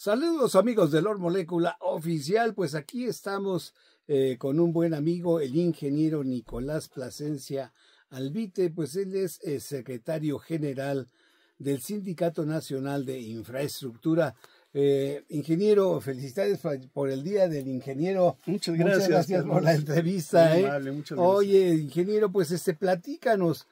Saludos amigos de Lord Molécula Oficial, pues aquí estamos eh, con un buen amigo, el ingeniero Nicolás Plasencia Albite, pues él es eh, secretario general del Sindicato Nacional de Infraestructura. Eh, ingeniero, felicidades por el Día del Ingeniero. Muchas gracias. por la entrevista. ¿eh? Oye, ingeniero, pues este, platícanos.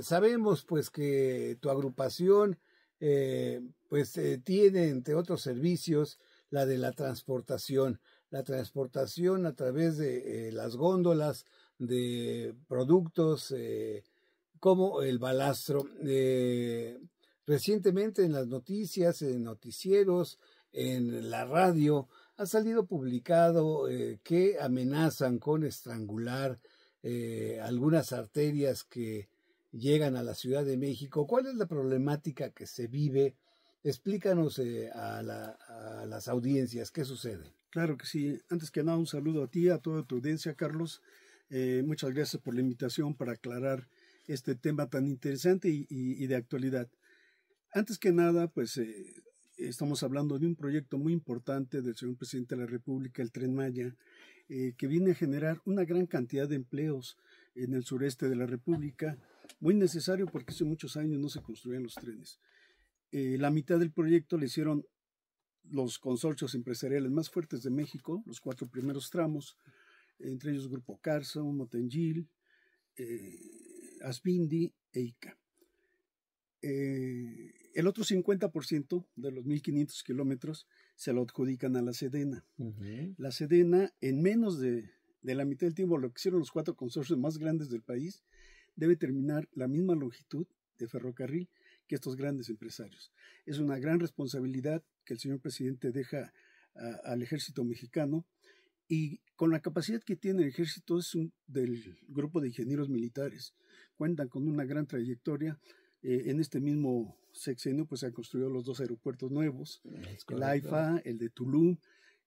sabemos pues que tu agrupación eh, pues eh, tiene, entre otros servicios, la de la transportación. La transportación a través de eh, las góndolas de productos como el balastro. recientemente en las noticias, en noticieros, en la radio, ha salido publicado que amenazan con estrangular algunas arterias que llegan a la Ciudad de México. ¿Cuál es la problemática que se vive? Explícanos eh, a, las audiencias qué sucede. Claro que sí. Antes que nada, un saludo a ti, a toda tu audiencia, Carlos. Eh, muchas gracias por la invitación para aclarar este tema tan interesante y, de actualidad. Antes que nada, pues eh, estamos hablando de un proyecto muy importante del señor presidente de la República, el Tren Maya, que viene a generar una gran cantidad de empleos en el sureste de la República muy necesario porque hace muchos años no se construían los trenes. Eh, la mitad del proyecto le hicieron los consorcios empresariales más fuertes de México, los cuatro primeros tramos, entre ellos Grupo Carso, Motengil, eh, Asbindi e ICA. Eh, el otro 50% de los 1.500 kilómetros se lo adjudican a la Sedena. La Sedena, en menos de, de, la mitad del tiempo, lo que hicieron los cuatro consorcios más grandes del país, debe terminar la misma longitud de ferrocarril que estos grandes empresarios. Es una gran responsabilidad que el señor presidente deja al ejército mexicano y con la capacidad que tiene el ejército es del grupo de ingenieros militares. Cuentan con una gran trayectoria. Eh, en este mismo sexenio pues se han construido los dos aeropuertos nuevos, el AIFA, el de Tulum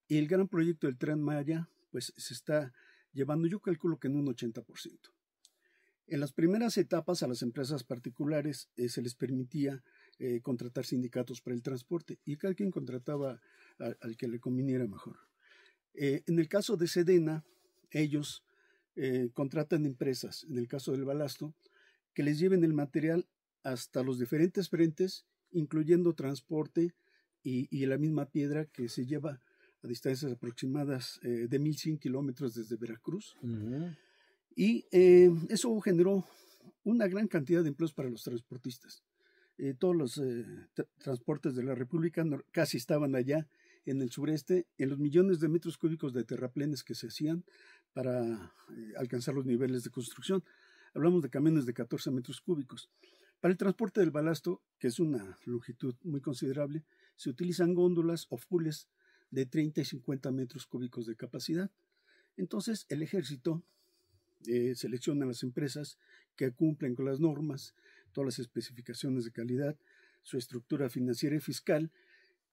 y el gran proyecto del Tren Maya pues se está llevando yo calculo que en un 80%. En las primeras etapas a las empresas particulares eh, se les permitía eh, contratar sindicatos para el transporte y cada quien contrataba al que le conviniera mejor. Eh, en el caso de Sedena, ellos contratan empresas, en el caso del balasto, que les lleven el material hasta los diferentes frentes, incluyendo transporte y, la misma piedra que se lleva a distancias aproximadas de 1.100 kilómetros desde Veracruz. Y eh, eso generó una gran cantidad de empleos para los transportistas. Eh, todos los eh, transportes de la República casi estaban allá en el sureste, en los millones de metros cúbicos de terraplenes que se hacían para alcanzar los niveles de construcción. Hablamos de camiones de 14 metros cúbicos. Para el transporte del balasto, que es una longitud muy considerable, se utilizan góndolas o fules de 30 y 50 metros cúbicos de capacidad. Entonces, el ejército eh, seleccionan las empresas que cumplen con las normas, todas las especificaciones de calidad, su estructura financiera y fiscal,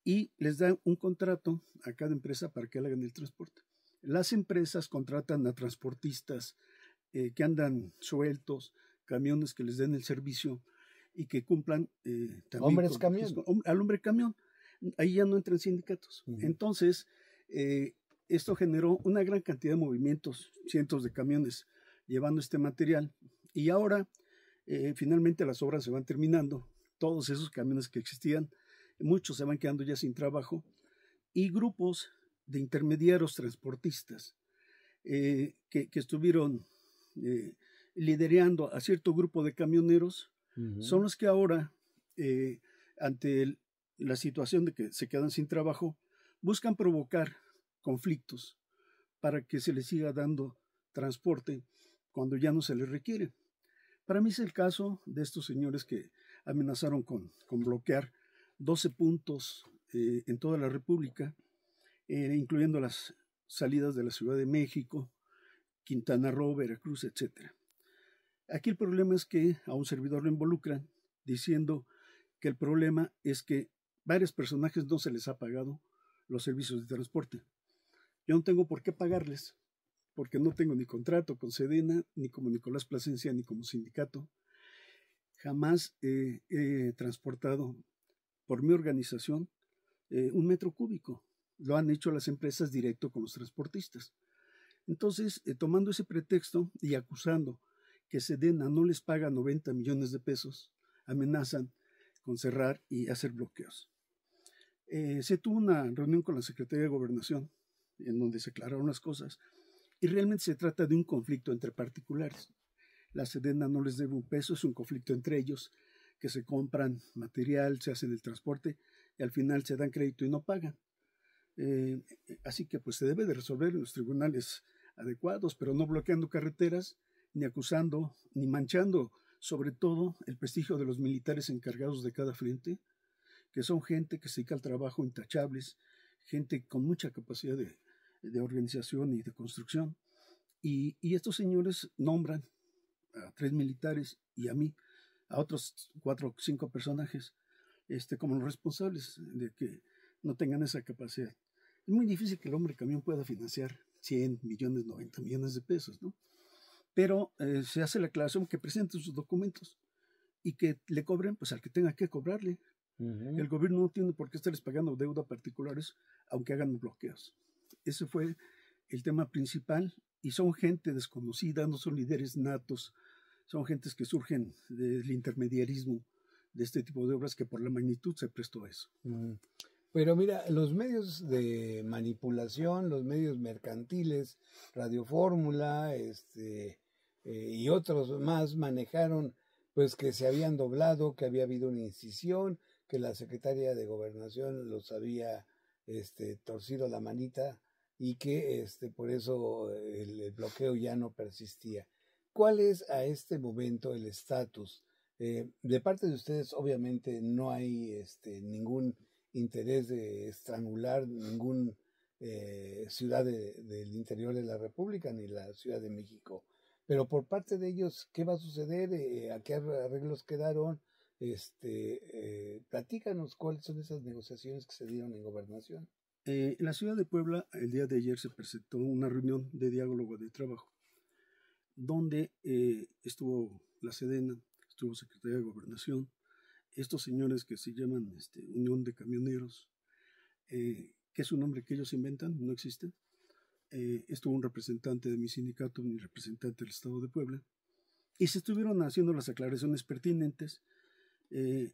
y les dan un contrato a cada empresa para que hagan el transporte. Las empresas contratan a transportistas eh, que andan sueltos, camiones que les den el servicio y que cumplan eh, también. al hombre camión. Ahí ya no entran sindicatos. Entonces, eh, esto generó una gran cantidad de movimientos, cientos de camiones llevando este material. Y ahora, eh, finalmente las obras se van terminando, todos esos camiones que existían, muchos se van quedando ya sin trabajo, y grupos de intermediarios transportistas eh, que, estuvieron eh, liderando a cierto grupo de camioneros, son los que ahora, eh, ante la situación de que se quedan sin trabajo, buscan provocar conflictos para que se les siga dando transporte cuando ya no se les requiere. Para mí es el caso de estos señores que amenazaron con, bloquear 12 puntos eh, en toda la República, eh, incluyendo las salidas de la Ciudad de México, Quintana Roo, Veracruz, etc. Aquí el problema es que a un servidor lo involucran diciendo que el problema es que varios personajes no se les ha pagado los servicios de transporte. Yo no tengo por qué pagarles porque no tengo ni contrato con Sedena, ni como Nicolás Plasencia, ni como sindicato. Jamás he transportado por mi organización eh, un metro cúbico. Lo han hecho las empresas directo con los transportistas. Entonces, eh, tomando ese pretexto y acusando que Sedena no les paga 90 millones de pesos, amenazan con cerrar y hacer bloqueos. Eh, se tuvo una reunión con la Secretaría de Gobernación, en donde se aclararon las cosas, y realmente se trata de un conflicto entre particulares. La Sedena no les debe un peso, es un conflicto entre ellos, que se compran material, se hacen el transporte y al final se dan crédito y no pagan. Eh, así que pues se debe de resolver en los tribunales adecuados, pero no bloqueando carreteras, ni acusando, ni manchando sobre todo el prestigio de los militares encargados de cada frente, que son gente que se dedica al trabajo intachables, gente con mucha capacidad de de organización y de construcción. Y, estos señores nombran a tres militares y a mí, a otros cuatro o cinco personajes, este, como los responsables de que no tengan esa capacidad. Es muy difícil que el hombre camión pueda financiar 100 millones, 90 millones de pesos, ¿no? Pero eh, se hace la aclaración que presenten sus documentos y que le cobren, pues al que tenga que cobrarle. El gobierno no tiene por qué estarles pagando deuda particulares, aunque hagan bloqueos. Ese fue el tema principal y son gente desconocida, no son líderes natos, son gentes que surgen del intermediarismo de este tipo de obras que por la magnitud se prestó a eso. Mm. Pero mira, los medios de manipulación, los medios mercantiles, Radio Fórmula, este, eh, y otros más manejaron pues que se habían doblado, que había habido una incisión, que la secretaria de gobernación los había este, torcido la manita y que este, por eso eh, el, bloqueo ya no persistía. ¿Cuál es a este momento el estatus? Eh, de parte de ustedes, obviamente, no hay este, ningún interés de estrangular ninguna eh, ciudad del interior de la República ni la Ciudad de México. Pero por parte de ellos, ¿qué va a suceder? ¿A qué arreglos quedaron? Este, eh, platícanos cuáles son esas negociaciones que se dieron en gobernación. Eh, en la ciudad de Puebla, el día de ayer se presentó una reunión de diálogo de trabajo, donde eh, estuvo la Sedena, estuvo Secretaría de Gobernación, estos señores que se llaman este, Unión de Camioneros, que es un nombre que ellos inventan, no existe. estuvo un representante de mi sindicato, mi representante del Estado de Puebla, y se estuvieron haciendo las aclaraciones pertinentes eh,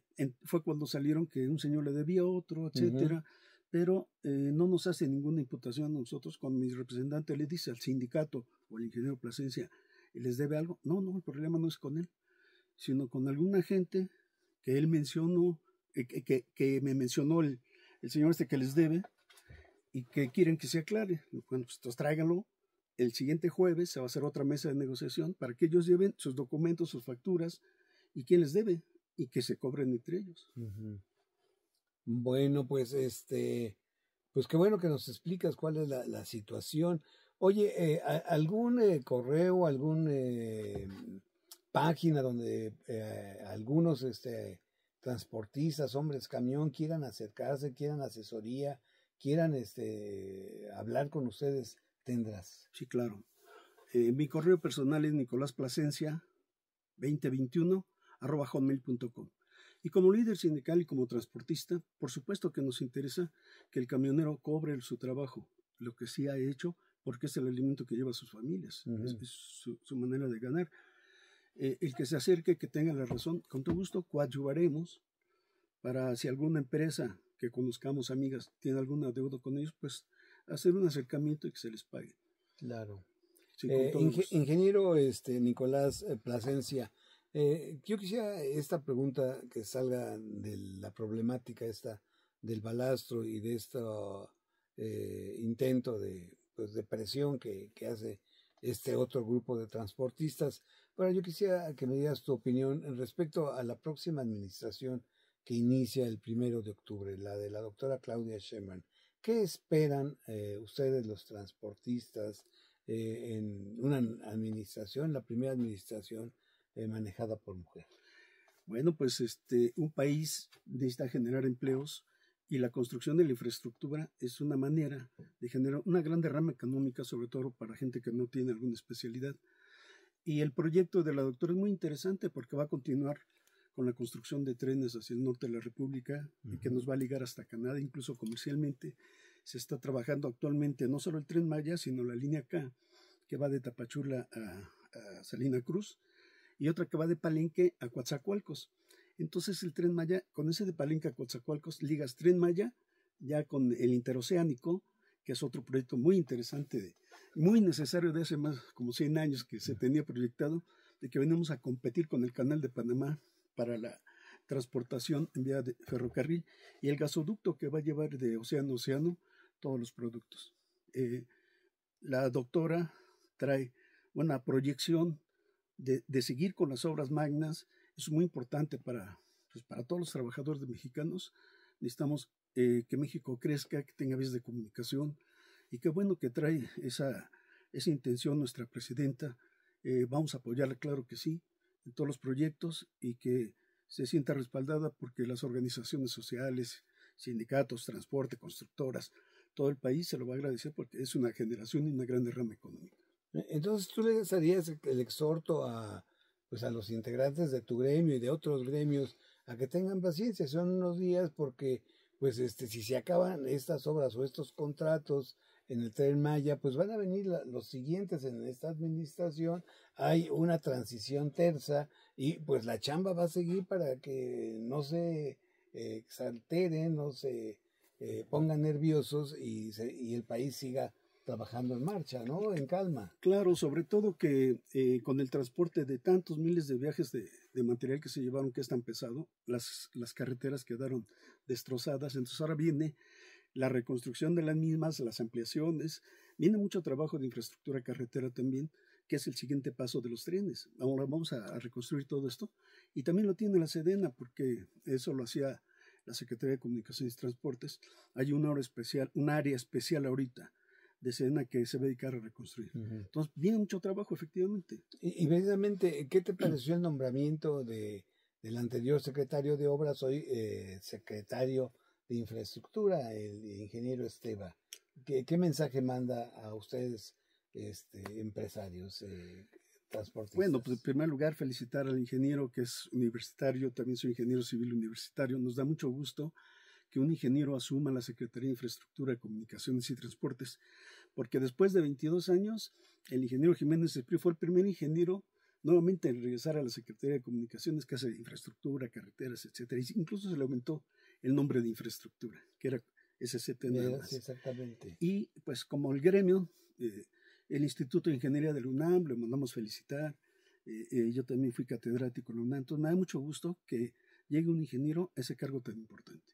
fue cuando salieron que un señor le debía a otro, etcétera. Pero eh, no nos hace ninguna imputación a nosotros cuando mi representante le dice al sindicato o al ingeniero Plasencia, ¿les debe algo? No, no, el problema no es con él, sino con alguna gente que él mencionó, eh, que, que, me mencionó el, el, señor este que les debe y que quieren que se aclare. Bueno, pues tráiganlo. El siguiente jueves se va a hacer otra mesa de negociación para que ellos lleven sus documentos, sus facturas y quién les debe y que se cobren entre ellos. Bueno, pues este, pues qué bueno que nos explicas cuál es la, situación. Oye, eh, ¿algún eh, correo, alguna eh, página donde algunos este, transportistas, hombres, camión, quieran acercarse, quieran asesoría, quieran este, hablar con ustedes, tendrás? Sí, claro. mi correo personal es Nicolás Plasencia 2021 hotmail.com. Y como líder sindical y como transportista, por supuesto que nos interesa que el camionero cobre su trabajo, lo que sí ha hecho, porque es el alimento que lleva a sus familias, es, su, manera de ganar. Eh, el que se acerque, que tenga la razón, con todo gusto coadyuvaremos para si alguna empresa que conozcamos, amigas, tiene alguna deuda con ellos, pues hacer un acercamiento y que se les pague. Claro. Eh, ingeniero este, Nicolás eh, Plasencia, eh, yo quisiera esta pregunta que salga de la problemática esta del balastro y de este intento de, pues, presión que, hace este otro grupo de transportistas. Pero yo quisiera que me dieras tu opinión respecto a la próxima administración que inicia el primero de octubre, la de la doctora Claudia Sheinbaum. ¿Qué esperan eh, ustedes los transportistas en una administración, la primera administración eh, manejada por mujer. Bueno, pues este, un país necesita generar empleos y la construcción de la infraestructura es una manera de generar una gran derrama económica, sobre todo para gente que no tiene alguna especialidad. Y el proyecto de la doctora es muy interesante porque va a continuar con la construcción de trenes hacia el norte de la República y que nos va a ligar hasta Canadá, incluso comercialmente. Se está trabajando actualmente no solo el tren Maya, sino la línea K, que va de Tapachula a Salina Cruz, y otra que va de Palenque a Coatzacoalcos. Entonces el tren Maya, con ese de Palenque a Coatzacoalcos, ligas tren Maya ya con el interoceánico, que es otro proyecto muy interesante, muy necesario de hace más como 100 años que se tenía proyectado, de que venimos a competir con el canal de Panamá para la transportación en vía de ferrocarril y el gasoducto que va a llevar de océano a océano todos los productos. Eh, la doctora trae una proyección de, seguir con las obras magnas es muy importante para, pues, para todos los trabajadores de mexicanos. Necesitamos eh, que México crezca, que tenga vías de comunicación y qué bueno que trae esa, intención nuestra presidenta. Eh, vamos a apoyarla, claro que sí, en todos los proyectos y que se sienta respaldada porque las organizaciones sociales, sindicatos, transporte, constructoras, todo el país se lo va a agradecer porque es una generación y una gran derrama económica. Entonces tú le harías el exhorto a, pues, a los integrantes de tu gremio y de otros gremios a que tengan paciencia, son unos días porque pues este, si se acaban estas obras o estos contratos en el tren Maya, pues van a venir los siguientes en esta administración, hay una transición tersa y pues la chamba va a seguir para que no se exaltere, no se eh, pongan nerviosos y, y el país siga trabajando en marcha, ¿no? En calma. Claro, sobre todo que eh, con el transporte de tantos miles de viajes de, material que se llevaron, que es tan pesado, las, carreteras quedaron destrozadas. Entonces ahora viene la reconstrucción de las mismas, las ampliaciones. Viene mucho trabajo de infraestructura carretera también, que es el siguiente paso de los trenes. Ahora vamos a, a reconstruir todo esto. Y también lo tiene la Sedena, porque eso lo hacía la Secretaría de Comunicaciones y Transportes. Hay una hora especial, un área especial ahorita de que se va a dedicar a reconstruir. Entonces, viene mucho trabajo, efectivamente. Y, precisamente, ¿qué te pareció el nombramiento de, del anterior secretario de Obras, hoy eh, secretario de Infraestructura, el ingeniero Esteba? ¿Qué, mensaje manda a ustedes, este, empresarios? Eh, bueno, pues en primer lugar felicitar al ingeniero que es universitario, también soy ingeniero civil universitario, nos da mucho gusto que un ingeniero asuma la Secretaría de Infraestructura, Comunicaciones y Transportes, porque después de 22 años, el ingeniero Jiménez Espriu fue el primer ingeniero nuevamente en regresar a la Secretaría de Comunicaciones, que hace infraestructura, carreteras, etcétera. Incluso se le aumentó el nombre de infraestructura, que era SCT eh, exactamente. Y pues como el gremio, eh, el Instituto de Ingeniería del UNAM, le mandamos felicitar, eh, yo también fui catedrático en la UNAM, entonces me da mucho gusto que llegue un ingeniero a ese cargo tan importante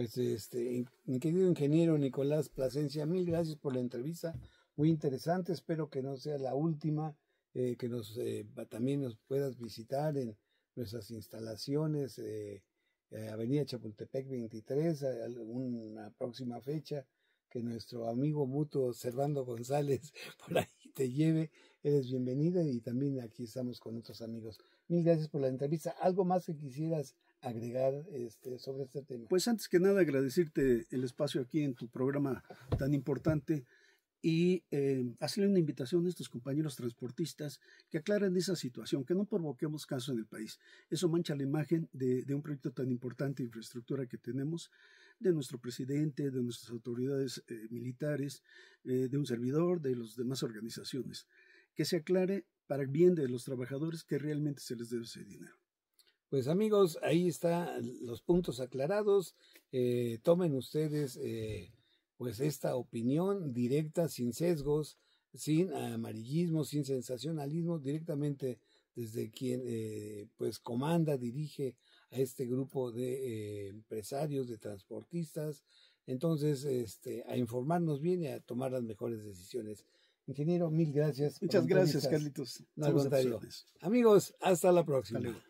pues este, mi querido ingeniero Nicolás Plasencia, mil gracias por la entrevista, muy interesante, espero que no sea la última, eh, que nos eh, también nos puedas visitar en nuestras instalaciones, eh, Avenida Chapultepec 23, alguna próxima fecha, que nuestro amigo mutuo Servando González por ahí te lleve, eres bienvenida y también aquí estamos con otros amigos. Mil gracias por la entrevista. ¿Algo más que quisieras agregar este, sobre este tema? Pues antes que nada agradecerte el espacio aquí en tu programa tan importante y eh, hacerle una invitación a estos compañeros transportistas que aclaren esa situación, que no provoquemos caso en el país. Eso mancha la imagen de, un proyecto tan importante de infraestructura que tenemos, de nuestro presidente, de nuestras autoridades eh, militares, eh, de un servidor, de las demás organizaciones. Que se aclare para el bien de los trabajadores que realmente se les debe ese dinero. Pues amigos, ahí están los puntos aclarados. Eh, tomen ustedes eh, pues esta opinión directa, sin sesgos, sin amarillismo, sin sensacionalismo, directamente desde quien eh, pues comanda, dirige a este grupo de empresarios, de transportistas. Entonces, este, a informarnos bien y a tomar las mejores decisiones. Ingeniero, mil gracias. Muchas gracias, Carlitos. No, Amigos, hasta la próxima.